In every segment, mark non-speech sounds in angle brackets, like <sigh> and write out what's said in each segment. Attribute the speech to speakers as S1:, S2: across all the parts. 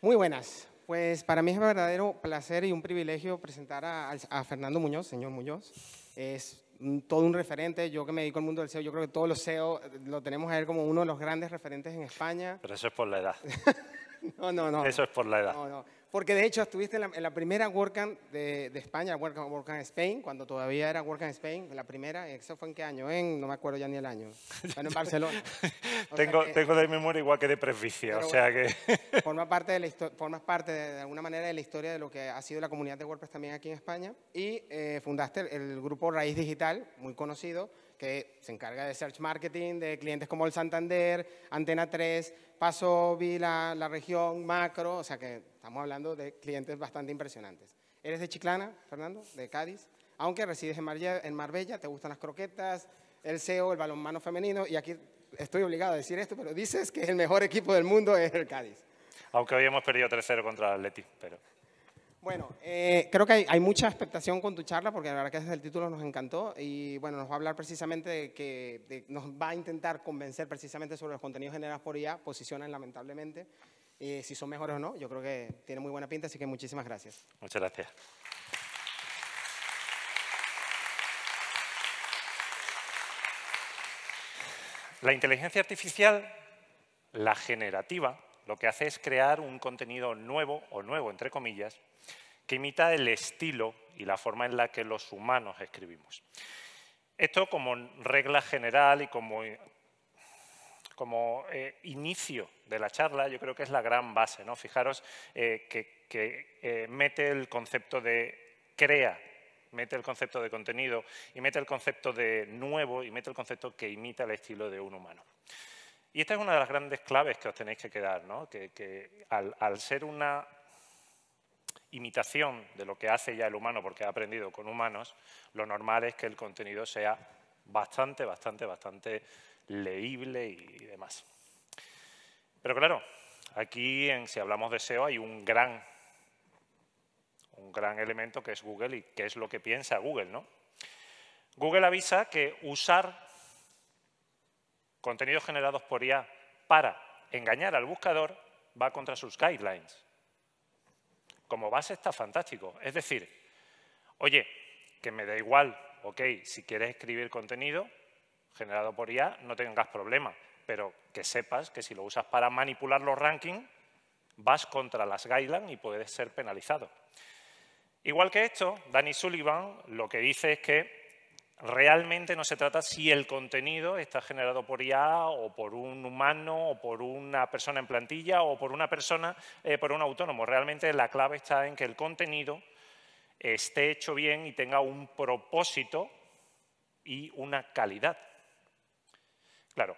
S1: Muy buenas. Pues para mí es un verdadero placer y un privilegio presentar a, Fernando Muñoz, señor Muñoz. Es todo un referente, yo que me dedico al mundo del SEO, yo creo que todos los SEO eh, lo tenemos a él como uno de los grandes referentes en España.
S2: Pero eso es por la edad. <laughs> no, no, no. Eso es por la edad. No,
S1: no. Porque de hecho estuviste en la, primera WordCamp de, España, WordCamp, WordCamp Spain, cuando todavía era WordCamp Spain, la primera, ¿eso fue en qué año? no me acuerdo ya ni el año. Bueno, en Barcelona. <laughs> tengo, de memoria igual que de presbicia, o sea que... forma parte, de, parte de, alguna manera de la historia de lo que ha sido la comunidad de WordPress también aquí en España y eh, fundaste el grupo Raíz Digital, muy conocido, que se encarga de search marketing de clientes como el Santander, Antena 3, Paso, Vila, la región, Macro, o sea que estamos hablando de clientes bastante impresionantes. ¿Eres de Chiclana, Fernando? ¿De Cádiz? Aunque resides en, Marbella, en Marbella te gustan las croquetas, el SEO, el balonmano femenino, y aquí estoy obligado a decir esto, pero dices que el mejor equipo del mundo es el Cádiz.
S2: Aunque hoy hemos perdido 3-0 contra el Atleti, pero...
S1: Bueno, eh, creo que hay, mucha expectación con tu charla porque la verdad que desde el título nos encantó y bueno, nos va a hablar precisamente de que nos va a intentar convencer precisamente sobre los contenidos generados por IA, posicionan lamentablemente, si son mejores o no, yo creo que tiene muy buena pinta, así que muchísimas gracias.
S2: Muchas gracias. La inteligencia artificial, la generativa, lo que hace es crear un contenido nuevo o nuevo, entre comillas, que imita el estilo y la forma en la que los humanos escribimos. Esto como regla general y como, como eh, inicio de la charla, yo creo que es la gran base. ¿no? Fijaros eh, que, eh, mete el concepto de crea, mete el concepto de contenido y mete el concepto de nuevo y mete el concepto que imita el estilo de un humano. Y esta es una de las grandes claves que os tenéis que quedar, que, al ser una imitación de lo que hace ya el humano porque ha aprendido con humanos, lo normal es que el contenido sea bastante, bastante, bastante leíble y demás. Pero claro, aquí en, si hablamos de SEO hay un gran, un gran elemento que es Google y qué es lo que piensa Google, ¿no? Google avisa que usar contenidos generados por IA para engañar al buscador va contra sus guidelines como base está fantástico. Es decir, oye, que me da igual, ok, si quieres escribir contenido generado por IA, no tengas problema, pero que sepas que si lo usas para manipular los rankings, vas contra las guidelines y puedes ser penalizado. Igual que esto, Danny Sullivan lo que dice es que realmente no se trata si el contenido está generado por IA o por un humano o por una persona en plantilla o por una persona, eh, por un autónomo. Realmente la clave está en que el contenido esté hecho bien y tenga un propósito y una calidad. Claro,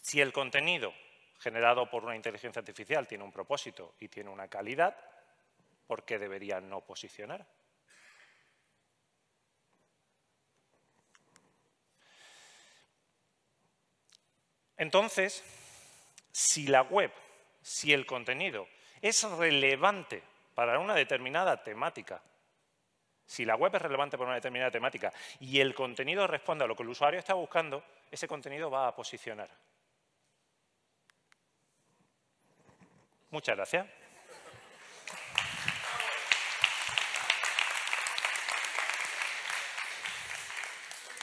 S2: si el contenido generado por una inteligencia artificial tiene un propósito y tiene una calidad, ¿por qué debería no posicionar? Entonces, si la web, si el contenido es relevante para una determinada temática, si la web es relevante para una determinada temática y el contenido responde a lo que el usuario está buscando, ese contenido va a posicionar. Muchas gracias.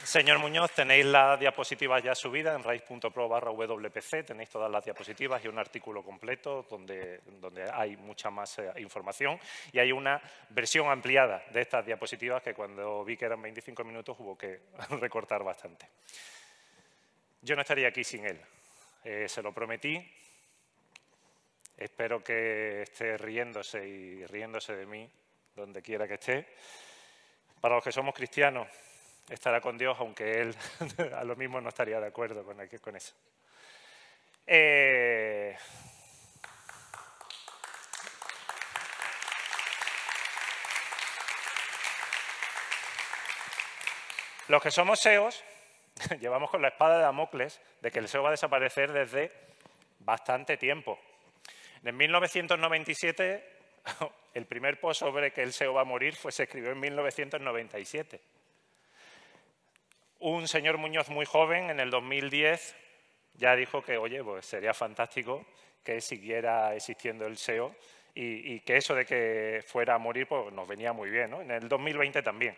S2: Señor Muñoz, tenéis las diapositivas ya subidas en raíz.pro barra WPC, tenéis todas las diapositivas y un artículo completo donde, hay mucha más eh, información y hay una versión ampliada de estas diapositivas que cuando vi que eran 25 minutos hubo que <laughs> recortar bastante. Yo no estaría aquí sin él, eh, se lo prometí, espero que esté riéndose y riéndose de mí donde quiera que esté. Para los que somos cristianos, estará con Dios, aunque él <laughs> a lo mismo no estaría de acuerdo con, eso. Eh, los que somos SEOs <laughs> llevamos con la espada de Damocles de que el SEO va a desaparecer desde bastante tiempo. En 1997, <laughs> el primer post sobre que el SEO va a morir fue, se escribió en 1997. Un señor Muñoz muy joven, en el 2010, ya dijo que, oye, pues sería fantástico que siguiera existiendo el SEO y, que eso de que fuera a morir pues, nos venía muy bien. ¿no? En el 2020 también.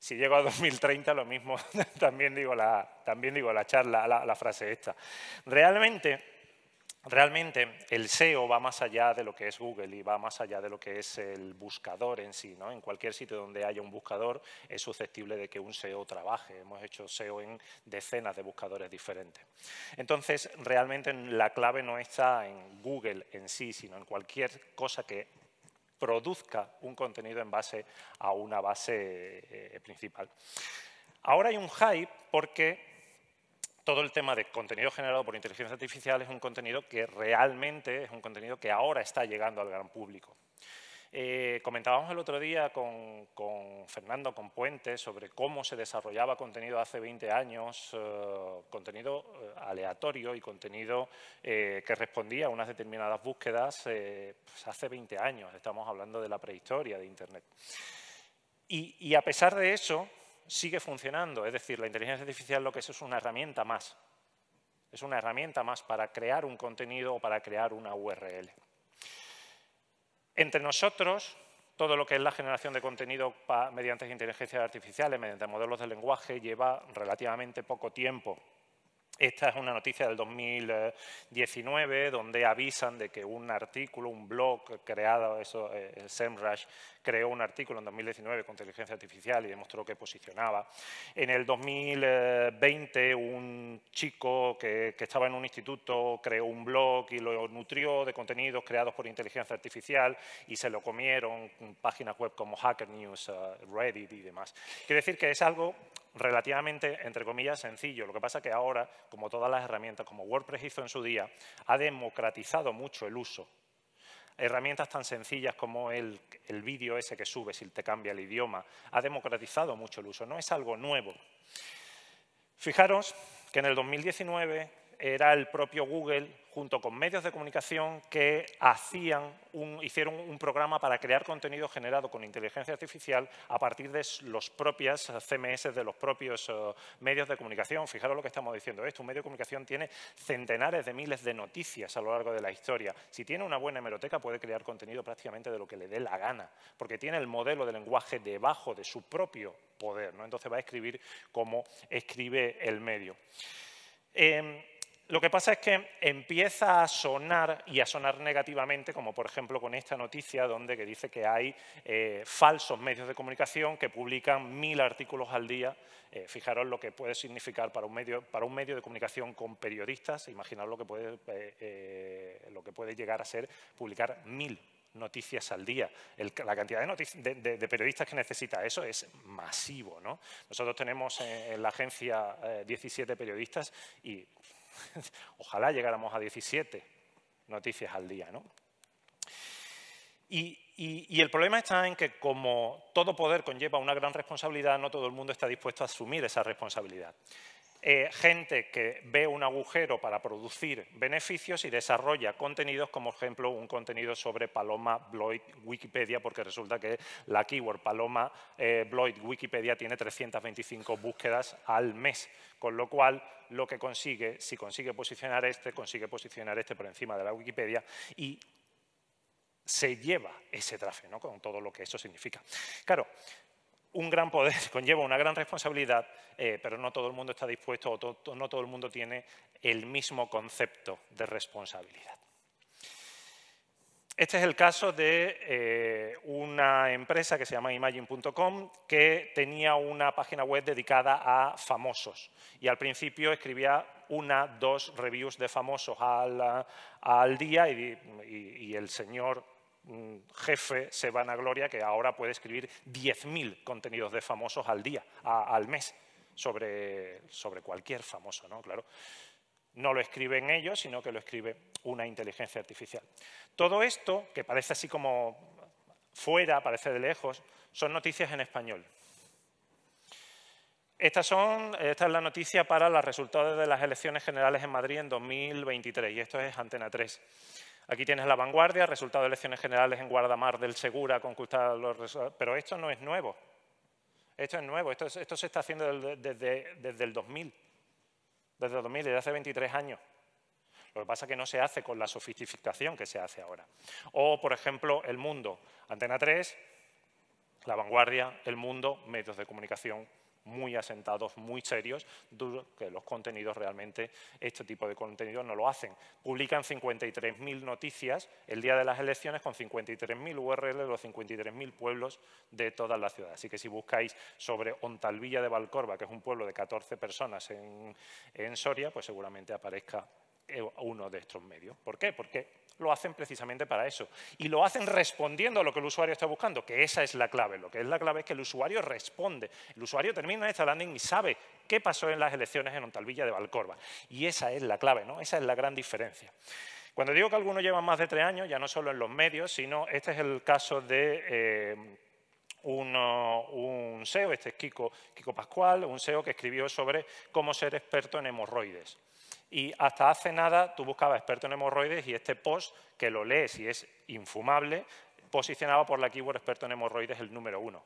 S2: Si llego a 2030, lo mismo, <laughs> también digo la, también digo la charla, la, la frase esta. Realmente, Realmente el SEO va más allá de lo que es Google y va más allá de lo que es el buscador en sí. En cualquier sitio donde haya un buscador es susceptible de que un SEO trabaje. Hemos hecho SEO en decenas de buscadores diferentes. Entonces, realmente la clave no está en Google en sí, sino en cualquier cosa que produzca un contenido en base a una base eh, principal. Ahora hay un hype porque todo el tema de contenido generado por inteligencia artificial es un contenido que realmente es un contenido que ahora está llegando al gran público. Eh, comentábamos el otro día con, Fernando, con Puente, sobre cómo se desarrollaba contenido hace 20 años, eh, contenido eh, aleatorio y contenido que respondía a unas determinadas búsquedas pues hace 20 años. Estamos hablando de la prehistoria de Internet. y a pesar de eso, sigue funcionando. Es decir, la inteligencia artificial lo que es es una herramienta más. Es una herramienta más para crear un contenido o para crear una URL. Entre nosotros, todo lo que es la generación de contenido mediante inteligencia artificial, mediante modelos de lenguaje, lleva relativamente poco tiempo. Esta es una noticia del 2019 donde avisan de que un artículo, un blog creado, eso, el eh, SEMrush, creó un artículo en 2019 con inteligencia artificial y demostró que posicionaba. En el 2020 un chico que, estaba en un instituto creó un blog y lo nutrió de contenidos creados por inteligencia artificial y se lo comieron páginas web como Hacker News, eh, Reddit y demás. Quiere decir que es algo relativamente, entre comillas, sencillo. Lo que pasa es que ahora, como todas las herramientas, como WordPress hizo en su día, ha democratizado mucho el uso. Herramientas tan sencillas como el, vídeo ese que subes si te cambia el idioma, ha democratizado mucho el uso. No es algo nuevo. Fijaros que en el 2019 era el propio Google, junto con medios de comunicación, que hacían un, hicieron un programa para crear contenido generado con inteligencia artificial a partir de los propias CMS, de los propios eh, medios de comunicación. Fijaros lo que estamos diciendo. Esto, un medio de comunicación tiene centenares de miles de noticias a lo largo de la historia. Si tiene una buena hemeroteca, puede crear contenido prácticamente de lo que le dé la gana, porque tiene el modelo de lenguaje debajo de su propio poder. ¿no? Entonces va a escribir como escribe el medio. Em, lo que pasa es que empieza a sonar y a sonar negativamente, como por ejemplo con esta noticia donde que dice que hay eh, falsos medios de comunicación que publican mil artículos al día. Eh, fijaros lo que puede significar para un, medio, para un medio de comunicación con periodistas. Imaginaos lo que puede, eh, lo que puede llegar a ser publicar mil noticias al día. la cantidad de, de, de, periodistas que necesita eso es masivo. ¿no? Nosotros tenemos en la agencia 17 periodistas y <laughs> Ojalá llegáramos a 17 noticias al día, y, el problema está en que como todo poder conlleva una gran responsabilidad, no todo el mundo está dispuesto a asumir esa responsabilidad. Eh, gente que ve un agujero para producir beneficios y desarrolla contenidos, como ejemplo un contenido sobre Paloma Bloid, Wikipedia, porque resulta que la keyword Paloma eh, Bloid, Wikipedia tiene 325 búsquedas al mes, con lo cual lo que consigue, si consigue posicionar este, consigue posicionar este por encima de la Wikipedia y se lleva ese tráfico, ¿no? con todo lo que eso significa. Claro, un gran poder <laughs> conlleva una gran responsabilidad, eh, pero no todo el mundo está dispuesto o no todo el mundo tiene el mismo concepto de responsabilidad. Este es el caso de eh, una empresa que se llama Imagine.com que tenía una página web dedicada a famosos y al principio escribía una, dos reviews de famosos al, día y el señor jefe se Gloria, que ahora puede escribir 10.000 contenidos de famosos al día, al mes, sobre, sobre cualquier famoso, ¿no? Claro. No lo escriben ellos, sino que lo escribe una inteligencia artificial. Todo esto, que parece así como fuera, parece de lejos, son noticias en español. son, esta es la noticia para los resultados de las elecciones generales en Madrid en 2023, y esto es Antena 3. Aquí tienes la vanguardia, resultado de elecciones generales en Guardamar del Segura, Pero esto no es nuevo. Esto es nuevo. Esto, se está haciendo desde, desde el 2000. Desde el 2000, desde hace 23 años. Lo que pasa es que no se hace con la sofisticación que se hace ahora. O, por ejemplo, El Mundo. Antena 3, La Vanguardia, El Mundo, medios de comunicación muy asentados, muy serios, que los contenidos realmente, este tipo de contenidos no lo hacen. Publican 53.000 noticias el día de las elecciones con 53.000 URL de los 53.000 pueblos de toda la ciudad. Así que si buscáis sobre Ontalvilla de Valcorba, que es un pueblo de 14 personas en Soria, pues seguramente aparezca eh, uno de estos medios. ¿Por qué? Porque lo hacen precisamente para eso. Y lo hacen respondiendo a lo que el usuario está buscando, que esa es la clave. Lo que es la clave es que el usuario responde. El usuario termina esta landing y sabe qué pasó en las elecciones en Ontalvilla de Valcorba. Y esa es la clave, ¿no? Esa es la gran diferencia. Cuando digo que algunos llevan más de tres años, ya no solo en los medios, sino este es el caso de... Eh, un SEO, este es Kiko Pascual, un SEO que escribió sobre cómo ser experto en hemorroides. Y hasta hace nada tú buscabas experto en hemorroides y este post, que lo lees y es infumable, posicionaba por la keyword experto en hemorroides el número uno.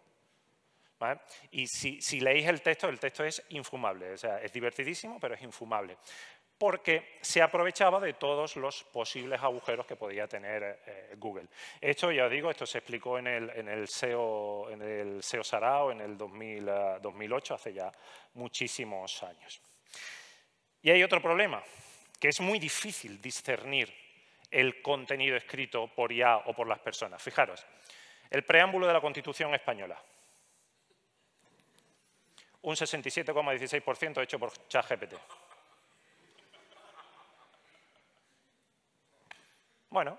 S2: Y si, si, leéis el texto, el texto es infumable. O sea, es divertidísimo, pero es infumable. Porque se aprovechaba de todos los posibles agujeros que podía tener eh, Google. Esto, ya os digo, esto se explicó en el, SEO, en el SEO e Sarao en el 2008, eh, hace ya muchísimos años. Y hay otro problema, que es muy difícil discernir el contenido escrito por IA o por las personas. Fijaros, el preámbulo de la Constitución española. Un 67,16% hecho por ChatGPT. Bueno,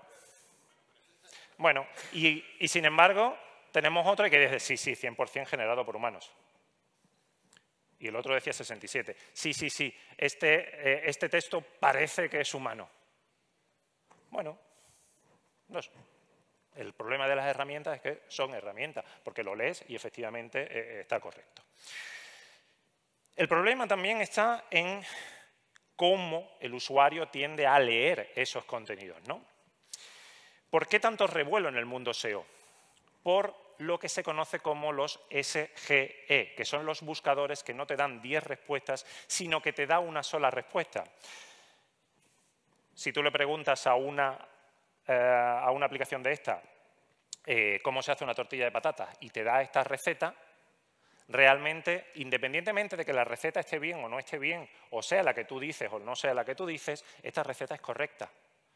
S2: bueno, y, sin embargo, tenemos otro que de sí, sí, 100% generado por humanos. Y el otro decía 67. Sí, sí, sí, este, eh, este texto parece que es humano. Bueno, no El problema de las herramientas es que son herramientas, porque lo lees y efectivamente eh, eh, está correcto. El problema también está en cómo el usuario tiende a leer esos contenidos. ¿no? ¿Por qué tanto revuelo en el mundo SEO? Por lo que se conoce como los SGE, que son los buscadores que no te dan 10 respuestas, sino que te da una sola respuesta. Si tú le preguntas a una, eh, aplicación de esta eh, cómo se hace una tortilla de patatas y te da esta receta, realmente, independientemente de que la receta esté bien o no esté bien, o sea la que tú dices o no sea la que tú dices, esta receta es correcta.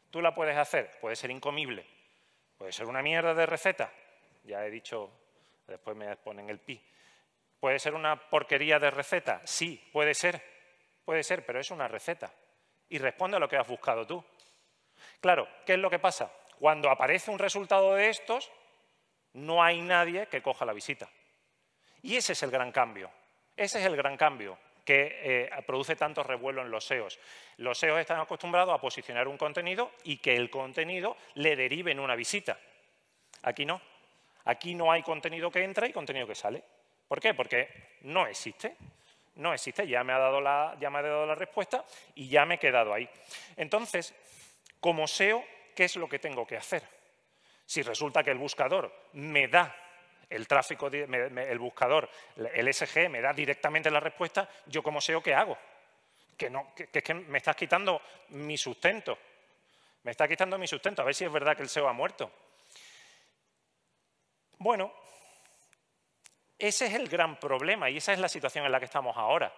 S2: Tú la puedes hacer, puede ser incomible, puede ser una mierda de receta, ya he dicho, después me ponen el pi. ¿Puede ser una porquería de receta? Sí, puede ser, puede ser, pero es una receta. Y responde a lo que has buscado tú. Claro, ¿qué es lo que pasa? Cuando aparece un resultado de estos, no hay nadie que coja la visita. Y ese es el gran cambio. Ese es el gran cambio que eh, produce tanto revuelo en los SEOs. Los SEOs están acostumbrados a posicionar un contenido y que el contenido le derive en una visita. Aquí no. Aquí no hay contenido que entra y contenido que sale. ¿Por qué? Porque no existe. No existe, ya me, ha dado la, ya me dado la respuesta y ya me he quedado ahí. Entonces, como SEO, ¿qué es lo que tengo que hacer? Si resulta que el buscador me da el tráfico, el buscador, el SG me da directamente la respuesta, yo como SEO, ¿qué hago? Que, no, que, que, me estás quitando mi sustento. Me está quitando mi sustento. A ver si es verdad que el SEO ha muerto. Bueno, ese es el gran problema y esa es la situación en la que estamos ahora.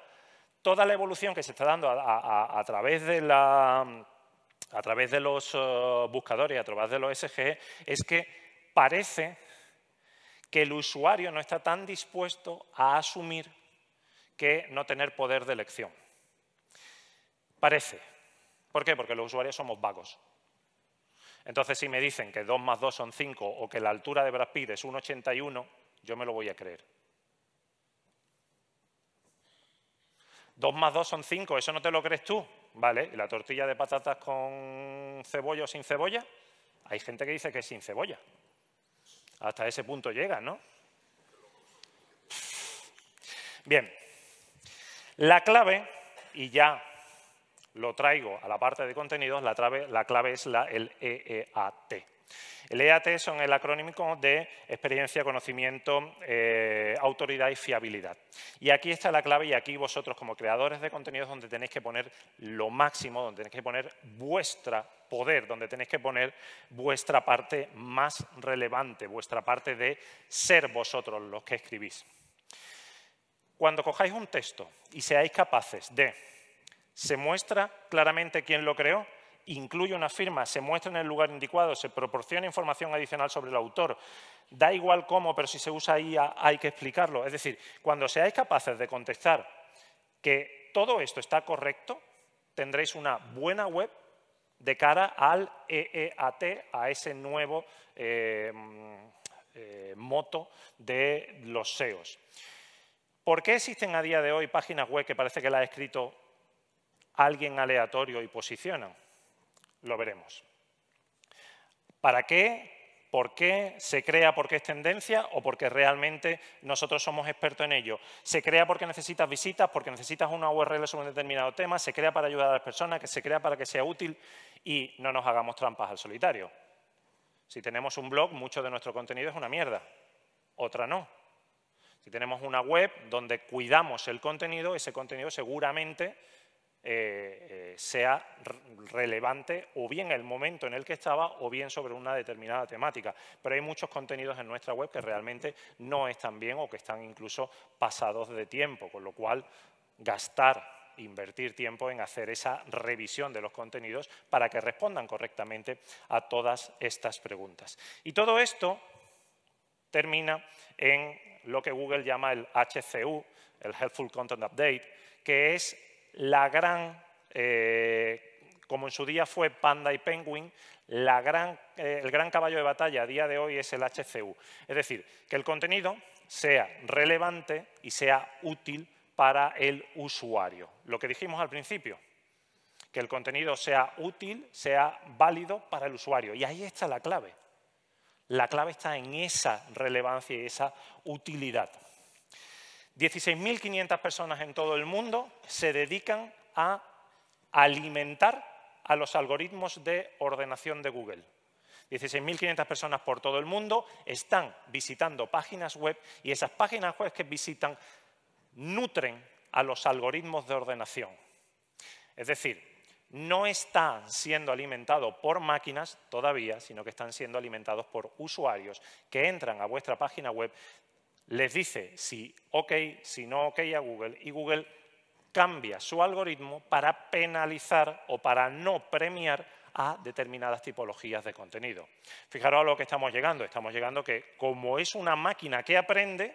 S2: Toda la evolución que se está dando a, través de los buscadores buscadores, a través de los eh, SGE, es que parece que el usuario no está tan dispuesto a asumir que no tener poder de elección. Parece. ¿Por qué? Porque los usuarios somos vagos. Entonces, si me dicen que 2 más 2 son 5 o que la altura de Brad Pitt es 1,81, yo me lo voy a creer. 2 más 2 son 5, ¿eso no te lo crees tú? Vale, ¿y la tortilla de patatas con cebolla o sin cebolla? Hay gente que dice que es sin cebolla. Hasta ese punto llega, ¿no? Bien, la clave, y ya lo traigo a la parte de contenidos, la, clave, es el EEAT. El EAT e son el acrónimo de experiencia, conocimiento, eh, autoridad y fiabilidad. Y aquí está la clave y aquí vosotros como creadores de contenidos donde tenéis que poner lo máximo, donde tenéis que poner vuestra poder, donde tenéis que poner vuestra parte más relevante, vuestra parte de ser vosotros los que escribís. Cuando cojáis un texto y seáis capaces de se muestra claramente quién lo creó, incluye una firma, se muestra en el lugar indicado, se proporciona información adicional sobre el autor. Da igual cómo, pero si se usa ahí hay que explicarlo. Es decir, cuando seáis capaces de contestar que todo esto está correcto, tendréis una buena web de cara al EEAT, a ese nuevo eh, mm, eh, moto de los SEOs. ¿Por qué existen a día de hoy páginas web que parece que la ha escrito alguien aleatorio y posicionan? Lo veremos. ¿Para qué? ¿Por qué se crea porque es tendencia o porque realmente nosotros somos expertos en ello? Se crea porque necesitas visitas, porque necesitas una URL sobre un determinado tema, se crea para ayudar a las personas, que se crea para que sea útil y no nos hagamos trampas al solitario. Si tenemos un blog, mucho de nuestro contenido es una mierda, otra no. Si tenemos una web donde cuidamos el contenido, ese contenido seguramente eh, eh, sea relevante o bien el momento en el que estaba o bien sobre una determinada temática. Pero hay muchos contenidos en nuestra web que realmente no están bien o que están incluso pasados de tiempo, con lo cual gastar invertir tiempo en hacer esa revisión de los contenidos para que respondan correctamente a todas estas preguntas. Y todo esto termina en lo que Google llama el HCU, el Helpful Content Update, que es la gran, eh, como en su día fue Panda y Penguin, eh, el gran caballo de batalla a día de hoy es el HCU. Es decir, que el contenido sea relevante y sea útil para el usuario. Lo que dijimos al principio, que el contenido sea útil, sea válido para el usuario. Y ahí está la clave. La clave está en esa relevancia y esa utilidad. 16.500 personas en todo el mundo se dedican a alimentar a los algoritmos de ordenación de Google. 16.500 personas por todo el mundo están visitando páginas web y esas páginas web que visitan nutren a los algoritmos de ordenación. Es decir, no están siendo alimentados por máquinas todavía, sino que están siendo alimentados por usuarios que entran a vuestra página web les dice si ok, si no ok a Google y Google cambia su algoritmo para penalizar o para no premiar a determinadas tipologías de contenido. Fijaros a lo que estamos llegando. Estamos llegando que como es una máquina que aprende,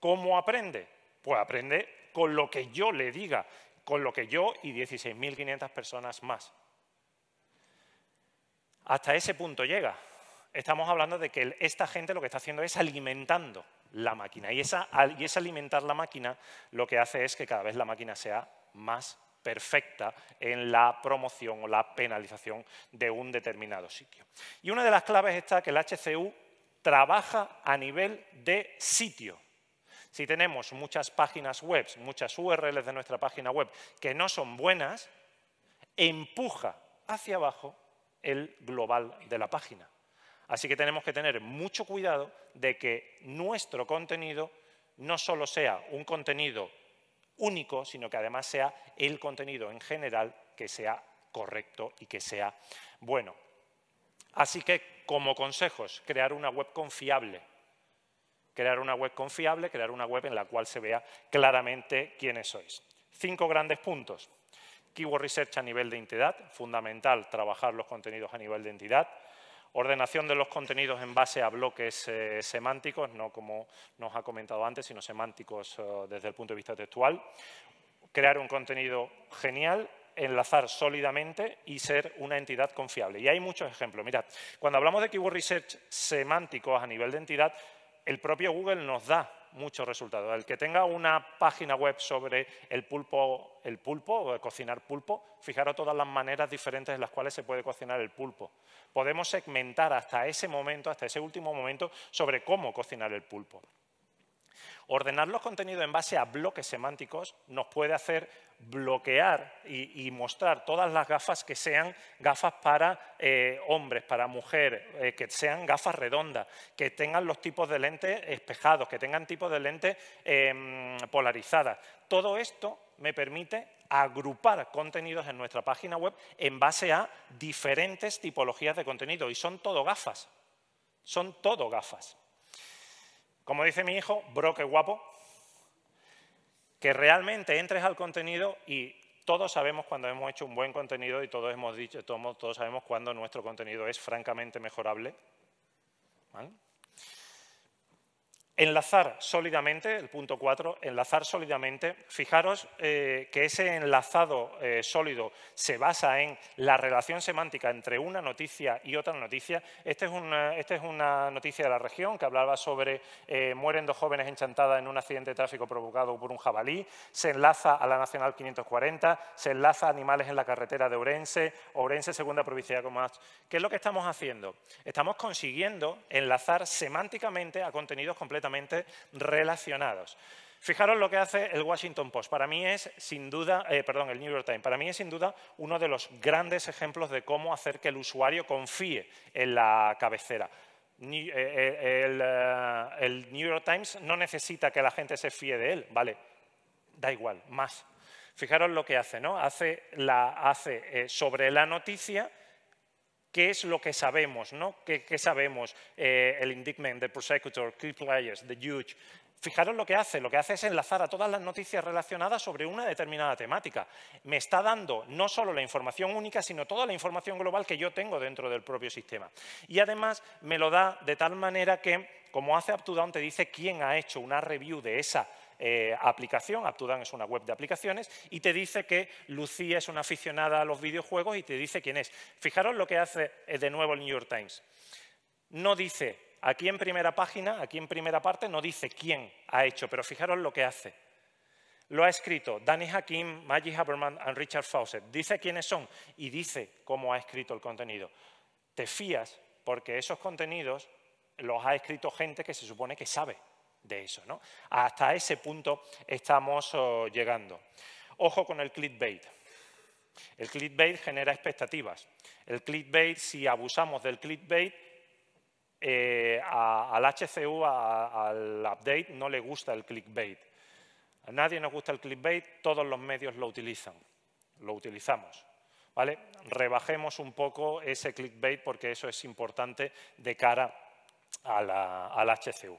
S2: ¿cómo aprende? Pues aprende con lo que yo le diga, con lo que yo y 16.500 personas más. Hasta ese punto llega. Estamos hablando de que esta gente lo que está haciendo es alimentando la máquina. Y, esa, y ese alimentar la máquina lo que hace es que cada vez la máquina sea más perfecta en la promoción o la penalización de un determinado sitio. Y una de las claves está que el HCU trabaja a nivel de sitio. Si tenemos muchas páginas web, muchas URLs de nuestra página web que no son buenas, empuja hacia abajo el global de la página. Así que tenemos que tener mucho cuidado de que nuestro contenido no solo sea un contenido único, sino que además sea el contenido en general que sea correcto y que sea bueno. Así que, como consejos, crear una web confiable. Crear una web confiable, crear una web en la cual se vea claramente quiénes sois. Cinco grandes puntos. Keyword Research a nivel de entidad, fundamental trabajar los contenidos a nivel de entidad. Ordenación de los contenidos en base a bloques eh, semánticos, no como nos ha comentado antes, sino semánticos eh, desde el punto de vista textual. Crear un contenido genial enlazar sólidamente y ser una entidad confiable. Y hay muchos ejemplos. Mirad, cuando hablamos de keyword research semánticos a nivel de entidad, el propio Google nos da muchos resultados. El que tenga una página web sobre el pulpo, el pulpo, cocinar pulpo, fijaros todas las maneras diferentes en las cuales se puede cocinar el pulpo. Podemos segmentar hasta ese momento, hasta ese último momento, sobre cómo cocinar el pulpo. Ordenar los contenidos en base a bloques semánticos nos puede hacer bloquear y, mostrar todas las gafas que sean gafas para eh, hombres, para mujeres, eh, que sean gafas redondas, que tengan los tipos de lentes espejados, que tengan tipos de lentes em, polarizadas. Todo esto me permite agrupar contenidos en nuestra página web en base a diferentes tipologías de contenido y son todo gafas. Son todo gafas. Como dice mi hijo, bro, qué guapo. Que realmente entres al contenido y todos sabemos cuando hemos hecho un buen contenido y todos hemos dicho, todos, todos sabemos cuando nuestro contenido es francamente mejorable. ¿Vale? Enlazar sólidamente, el punto 4, enlazar sólidamente. Fijaros eh, que ese enlazado eh, sólido se basa en la relación semántica entre una noticia y otra noticia. Esta es una, eh, este es una noticia de la región que hablaba sobre mueren dos jóvenes enchantadas en un accidente de tráfico provocado por un jabalí. Se enlaza a la Nacional 540, se enlaza a animales en la carretera de Orense, Orense segunda provincia de Comas. ¿Qué es lo que estamos haciendo? Estamos consiguiendo enlazar semánticamente a contenidos completos relacionados. Fijaros lo que hace el Washington Post. Para mí es sin duda, eh, perdón, el New York Times. Para mí es sin duda uno de los grandes ejemplos de cómo hacer que el usuario confíe en la cabecera. Eh, eh, el, New York Times no necesita que la gente se fíe de él, ¿vale? Da igual, más. Fijaros lo que hace, ¿no? Hace, la, hace sobre la noticia qué es lo que sabemos, ¿no? ¿Qué, sabemos? Eh, el indictment, the prosecutor, key players, the judge. Fijaros lo que hace, lo que hace es enlazar a todas las noticias relacionadas sobre una determinada temática. Me está dando no solo la información única, sino toda la información global que yo tengo dentro del propio sistema. Y además me lo da de tal manera que, como hace UpToDown, te dice quién ha hecho una review de esa eh, aplicación, Aptudan es una web de aplicaciones, y te dice que Lucía es una aficionada a los videojuegos y te dice quién es. Fijaros lo que hace eh, de nuevo el New York Times. No dice, aquí en primera página, aquí en primera parte, no dice quién ha hecho, pero fijaros lo que hace. Lo ha escrito Danny Hakim, Maggie Haberman y Richard Fawcett. Dice quiénes son y dice cómo ha escrito el contenido. Te fías porque esos contenidos los ha escrito gente que se supone que sabe de eso. ¿no? Hasta ese punto estamos oh, llegando. Ojo con el clickbait. El clickbait genera expectativas. El clickbait, si abusamos del clickbait, eh, al HCU, al update, no le gusta el clickbait. A nadie nos gusta el clickbait, todos los medios lo utilizan, lo utilizamos. ¿vale? Rebajemos un poco ese clickbait porque eso es importante de cara al HCU.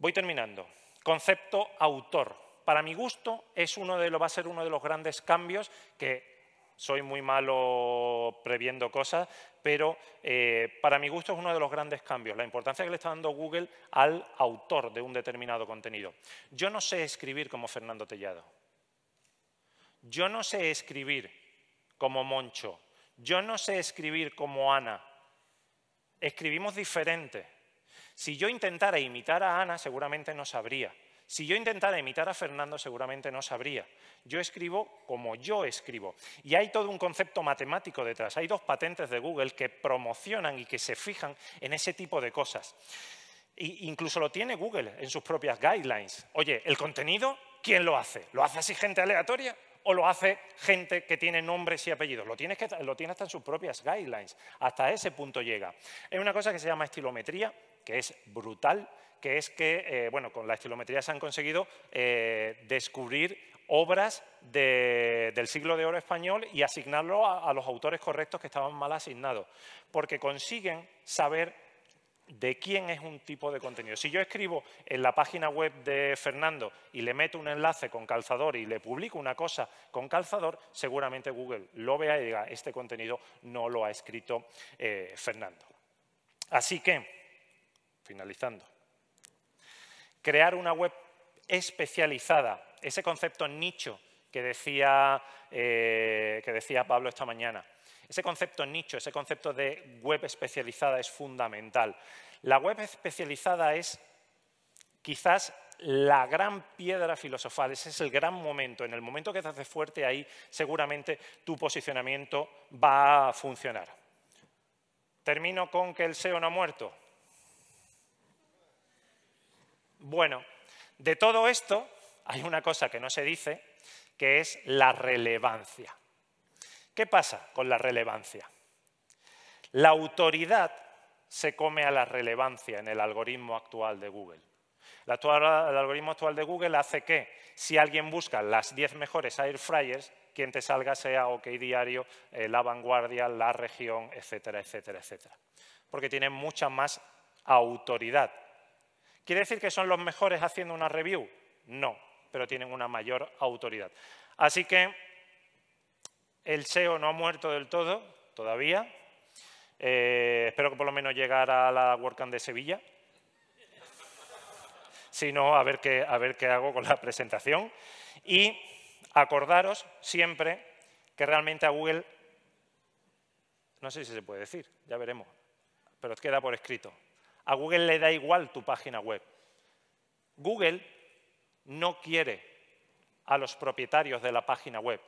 S2: Voy terminando. Concepto autor. Para mi gusto es uno de va a ser uno de los grandes cambios que soy muy malo previendo cosas, pero eh, para mi gusto es uno de los grandes cambios, la importancia que le está dando Google al autor de un determinado contenido. Yo no sé escribir como Fernando Tellado. Yo no sé escribir como Moncho. Yo no sé escribir como Ana. Escribimos diferente. Si yo intentara imitar a Ana, seguramente no sabría. Si yo intentara imitar a Fernando, seguramente no sabría. Yo escribo como yo escribo. Y hay todo un concepto matemático detrás. Hay dos patentes de Google que promocionan y que se fijan en ese tipo de cosas. incluso lo tiene Google en sus propias guidelines. Oye, el contenido, ¿quién lo hace? ¿Lo hace así gente aleatoria? o lo hace gente que tiene nombres y apellidos. Lo tiene, hasta en sus propias guidelines. Hasta ese punto llega. Es una cosa que se llama estilometría que es brutal, que es que eh, bueno, con la estilometría se han conseguido eh, descubrir obras del siglo de oro español y asignarlo a, los autores correctos que estaban mal asignados, porque consiguen saber de quién es un tipo de contenido. Si yo escribo en la página web de Fernando y le meto un enlace con calzador y le publico una cosa con calzador, seguramente Google lo vea y diga, este contenido no lo ha escrito eh, Fernando. Así que finalizando. Crear una web especializada, ese concepto nicho que decía, eh, que decía Pablo esta mañana. Ese concepto nicho, ese concepto de web especializada es fundamental. La web especializada es quizás la gran piedra filosofal, ese es el gran momento. En el momento que te haces fuerte ahí, seguramente tu posicionamiento va a funcionar. Termino con que el SEO no ha muerto. Bueno, de todo esto hay una cosa que no se dice, que es la relevancia. ¿Qué pasa con la relevancia? La autoridad se come a la relevancia en el algoritmo actual de Google. El, algoritmo actual de Google hace que si alguien busca las 10 mejores air fryers, quien te salga sea OK Diario, eh, La Vanguardia, La Región, etcétera, etcétera, etcétera. Porque tiene mucha más autoridad ¿Quiere decir que son los mejores haciendo una review? No, pero tienen una mayor autoridad. Así que el SEO no ha muerto del todo todavía. Eh, espero que por lo menos llegara a la WordCamp de Sevilla. Si no, a ver, qué, a ver qué hago con la presentación. Y acordaros siempre que realmente a Google, no sé si se puede decir, ya veremos, pero queda por escrito. A Google le da igual tu página web. Google no quiere a los propietarios de la página web.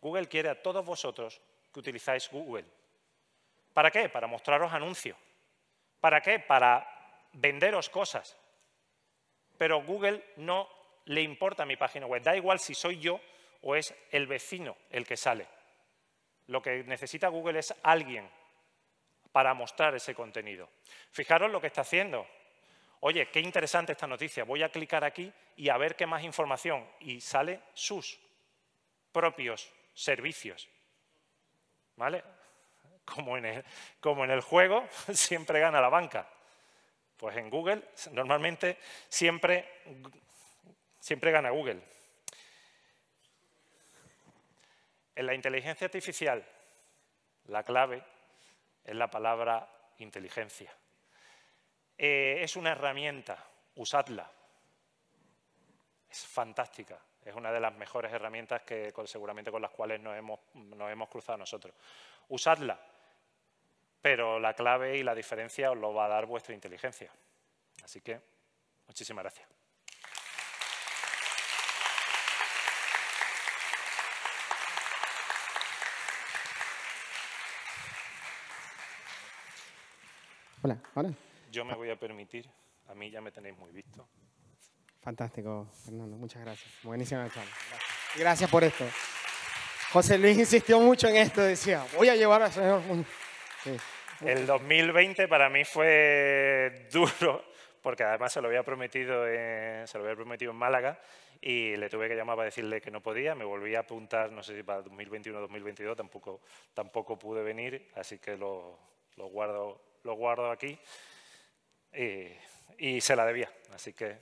S2: Google quiere a todos vosotros que utilizáis Google. ¿Para qué? Para mostraros anuncios. ¿Para qué? Para venderos cosas. Pero Google no le importa mi página web. Da igual si soy yo o es el vecino el que sale. Lo que necesita Google es alguien para mostrar ese contenido. Fijaros lo que está haciendo. Oye, qué interesante esta noticia. Voy a clicar aquí y a ver qué más información. Y sale sus propios servicios. ¿Vale? Como en el, juego, <laughs> siempre gana la banca. Pues en Google, normalmente, siempre, siempre gana Google. En la inteligencia artificial, la clave es la palabra inteligencia. Eh, es una herramienta, usadla. Es fantástica, es una de las mejores herramientas que seguramente con las cuales nos hemos, nos hemos cruzado nosotros. Usadla, pero la clave y la diferencia os lo va a dar vuestra inteligencia. Así que, muchísimas gracias. Hola, Yo me voy a permitir, a mí ya me tenéis muy visto.
S1: Fantástico, Fernando, muchas gracias. Buenísima charla. Gracias. gracias por esto. José Luis insistió mucho en esto, decía, voy a llevar a señor
S2: El 2020 para mí fue duro, porque además se lo había prometido en, se lo había prometido en Málaga y le tuve que llamar para decirle que no podía, me volví a apuntar, no sé si para 2021 o 2022, tampoco, tampoco pude venir, así que lo, lo guardo lo guardo aquí y, se la debía. Así que...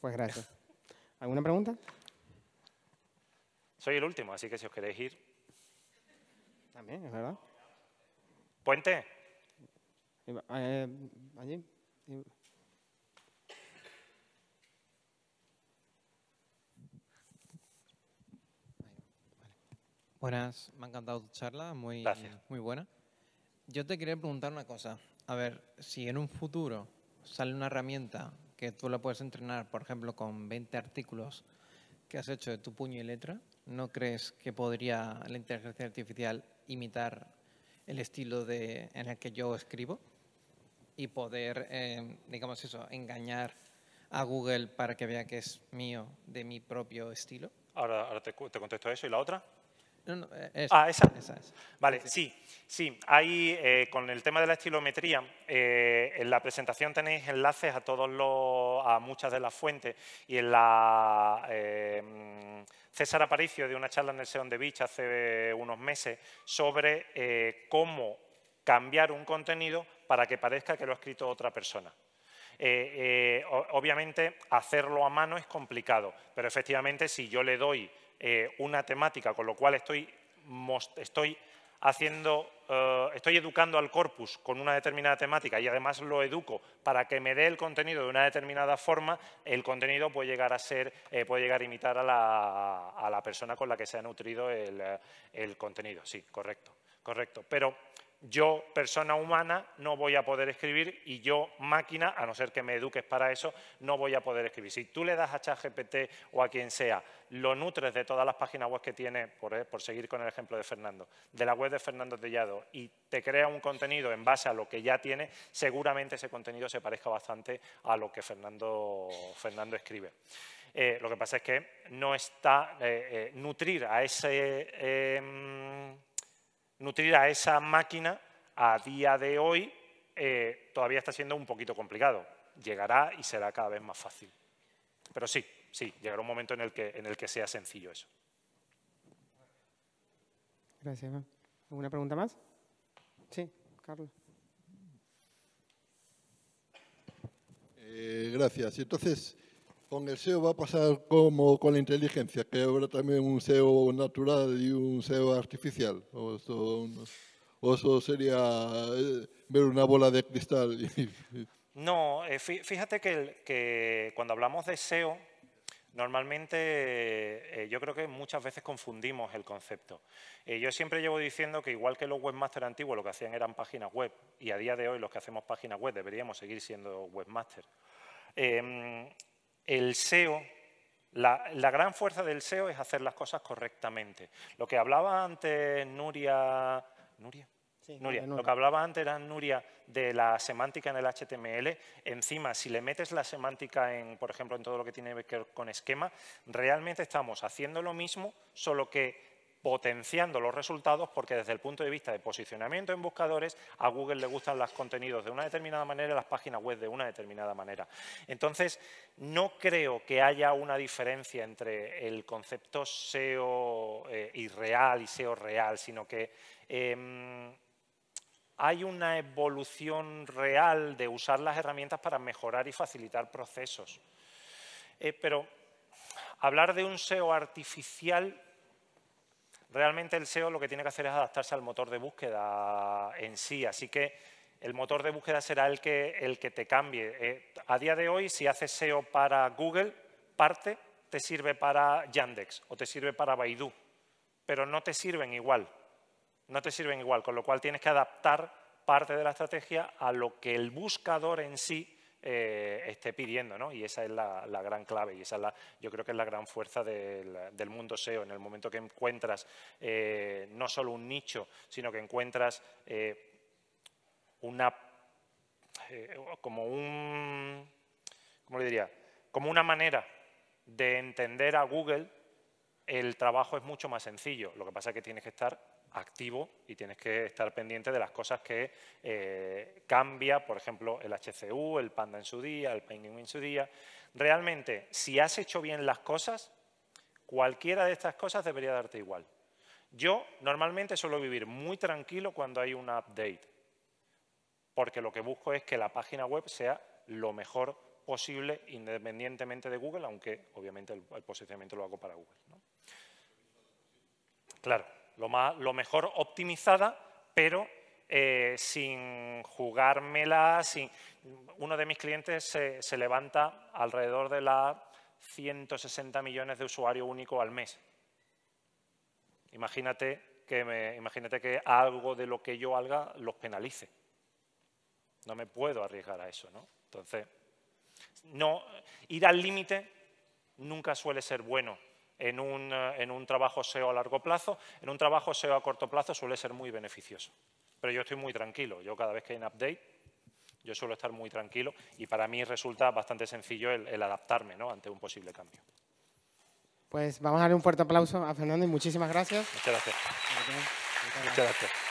S1: Pues gracias. ¿Alguna pregunta?
S2: Soy el último, así que si os queréis ir. También, verdad. Puente.
S1: Eh, eh, allí.
S2: Buenas, me ha encantado tu charla, muy, Gracias. muy buena. Yo te quería preguntar una cosa. A ver, si en un futuro sale una herramienta que tú la puedes entrenar, por ejemplo, con 20 artículos que has hecho de tu puño y letra, ¿no crees que podría la inteligencia artificial imitar
S1: el estilo en el que yo escribo y poder, eh, digamos eso, engañar a Google para que vea que es mío, de mi propio
S2: estilo? Ahora, te, te contesto eso. ¿Y la otra? Eh, ah, esa. esa, Vale, sí, sí. Eh, con el tema de la estilometría, eh, en la presentación tenéis enlaces a, todos los, a muchas de las fuentes y en la... César Aparicio de una charla en el Seon de Beach hace unos meses sobre cómo cambiar un contenido para que parezca que lo ha escrito otra persona. obviamente, hacerlo a mano es complicado, pero efectivamente, si yo le doy eh, una temática, con lo cual estoy, estoy, haciendo, eh, estoy educando al corpus con una determinada temática y además lo educo para que me dé el contenido de una determinada forma, el contenido puede llegar a ser, eh, puede llegar a imitar a la, a la, persona con la que se ha nutrido el, el contenido. Sí, correcto, correcto. Pero yo, persona humana, no voy a poder escribir y yo, máquina, a no ser que me eduques para eso, no voy a poder escribir. Si tú le das a ChatGPT o a quien sea, lo nutres de todas las páginas web que tiene, por, eh, seguir con el ejemplo de Fernando, de la web de Fernando Tellado, y te crea un contenido en base a lo que ya tiene, seguramente ese contenido se parezca bastante a lo que Fernando, Fernando escribe. Eh, lo que pasa es que no está eh, nutrir a ese em, nutrir a esa máquina a día de hoy eh, todavía está siendo un poquito complicado. Llegará y será cada vez más fácil. Pero sí, sí, llegará un momento en el que, en el que sea sencillo eso.
S1: Gracias, ¿Alguna pregunta más? Sí, Carlos.
S2: Eh, gracias. Entonces, con el SEO va a pasar como con la inteligencia,
S1: que habrá también un SEO natural y un SEO artificial. O eso, sería eh, ver una bola de cristal.
S2: No, eh, fíjate que, cuando hablamos de SEO, Normalmente eh, yo creo que muchas veces confundimos el concepto. yo siempre llevo diciendo que igual que los webmasters antiguos lo que hacían eran páginas web y a día de hoy los que hacemos páginas web deberíamos seguir siendo webmasters. Em, el SEO, la, gran fuerza del SEO es hacer las cosas correctamente. Lo que hablaba antes Nuria, Nuria, Nuria, lo que hablaba antes era Nuria de la semántica en el HTML. Encima, si le metes la semántica en, por ejemplo, en todo lo que tiene que ver con esquema, realmente estamos haciendo lo mismo, solo que potenciando los resultados porque desde el punto de vista de posicionamiento en buscadores a Google le gustan los contenidos de una determinada manera y las páginas web de una determinada manera. Entonces, no creo que haya una diferencia entre el concepto SEO irreal eh, y SEO real, sino que em, hay una evolución real de usar las herramientas para mejorar y facilitar procesos. Eh, pero hablar de un SEO artificial Realmente el SEO lo que tiene que hacer es adaptarse al motor de búsqueda en sí, así que el motor de búsqueda será el que, el que te cambie. Eh, a día de hoy, si haces SEO para Google, parte te sirve para Yandex o te sirve para Baidu, pero no te sirven igual, no te sirven igual, con lo cual tienes que adaptar parte de la estrategia a lo que el buscador en sí eh, esté pidiendo, ¿no? Y esa es la, gran clave y esa es la, yo creo que es la gran fuerza del, mundo SEO. En el momento que encuentras eh, no solo un nicho, sino que encuentras eh, una como un ¿cómo le diría? Como una manera de entender a Google el trabajo es mucho más sencillo. Lo que pasa es que tienes que estar activo y tienes que estar pendiente de las cosas que eh, cambia, por ejemplo, el HCU, el Panda en su día, el Penguin en su día. Realmente, si has hecho bien las cosas, cualquiera de estas cosas debería darte igual. Yo normalmente suelo vivir muy tranquilo cuando hay un update, porque lo que busco es que la página web sea lo mejor posible independientemente de Google, aunque obviamente el, posicionamiento lo hago para Google. Claro lo, mejor optimizada, pero eh, sin jugármela. Uno de mis clientes se, levanta alrededor de las 160 millones de usuarios únicos al mes. Imagínate que, imagínate que algo de lo que yo haga los penalice. No me puedo arriesgar a eso, ¿no? Entonces, no, ir al límite nunca suele ser bueno en un, eh, en un trabajo SEO a largo plazo, en un trabajo SEO a corto plazo suele ser muy beneficioso. Pero yo estoy muy tranquilo. Yo cada vez que hay un update, yo suelo estar muy tranquilo y para mí resulta bastante sencillo el, adaptarme ante un posible cambio.
S1: Pues vamos a darle un fuerte aplauso a Fernando y muchísimas gracias.
S2: Muchas gracias. Muchas gracias.